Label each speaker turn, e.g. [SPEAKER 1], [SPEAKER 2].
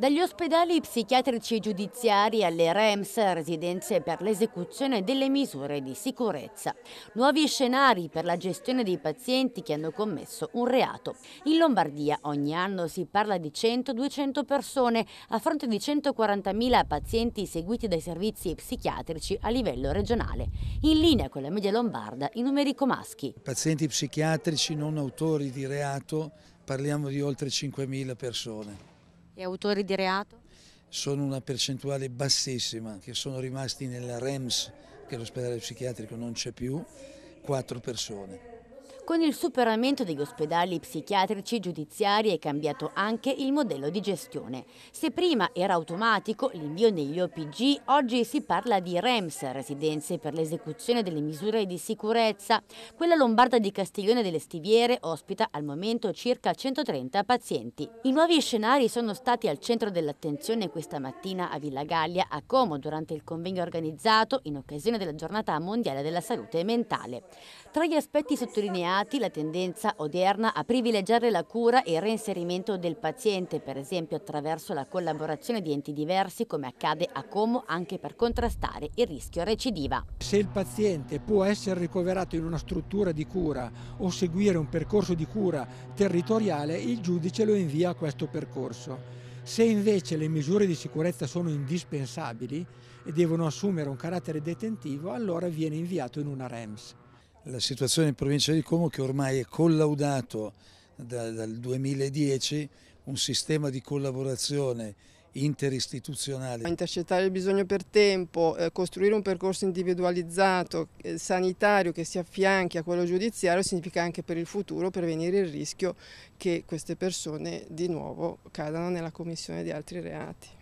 [SPEAKER 1] Dagli ospedali psichiatrici e giudiziari alle REMS, residenze per l'esecuzione delle misure di sicurezza. Nuovi scenari per la gestione dei pazienti che hanno commesso un reato. In Lombardia ogni anno si parla di 100-200 persone a fronte di 140.000 pazienti seguiti dai servizi psichiatrici a livello regionale. In linea con la media lombarda i numeri comaschi.
[SPEAKER 2] Pazienti psichiatrici non autori di reato parliamo di oltre 5.000 persone.
[SPEAKER 1] E autori di reato?
[SPEAKER 2] Sono una percentuale bassissima, che sono rimasti nella REMS, che è l'ospedale psichiatrico non c'è più, quattro persone.
[SPEAKER 1] Con il superamento degli ospedali psichiatrici giudiziari è cambiato anche il modello di gestione. Se prima era automatico l'invio negli OPG, oggi si parla di REMS, residenze per l'esecuzione delle misure di sicurezza. Quella lombarda di Castiglione delle Stiviere ospita al momento circa 130 pazienti. I nuovi scenari sono stati al centro dell'attenzione questa mattina a Villa Gallia, a Como, durante il convegno organizzato in occasione della giornata mondiale della salute mentale. Tra gli aspetti sottolineati sottolineati la tendenza odierna a privilegiare la cura e il reinserimento del paziente, per esempio attraverso la collaborazione di enti diversi come accade a Como anche per contrastare il rischio recidiva.
[SPEAKER 3] Se il paziente può essere ricoverato in una struttura di cura o seguire un percorso di cura territoriale, il giudice lo invia a questo percorso. Se invece le misure di sicurezza sono indispensabili e devono
[SPEAKER 2] assumere un carattere detentivo, allora viene inviato in una REMS la situazione in provincia di Como che ormai è collaudato da, dal 2010 un sistema di collaborazione interistituzionale.
[SPEAKER 4] Intercettare il bisogno per tempo, eh, costruire un percorso individualizzato, eh, sanitario che si affianchi a quello giudiziario significa anche per il futuro prevenire il rischio che queste persone di nuovo cadano nella commissione di altri reati.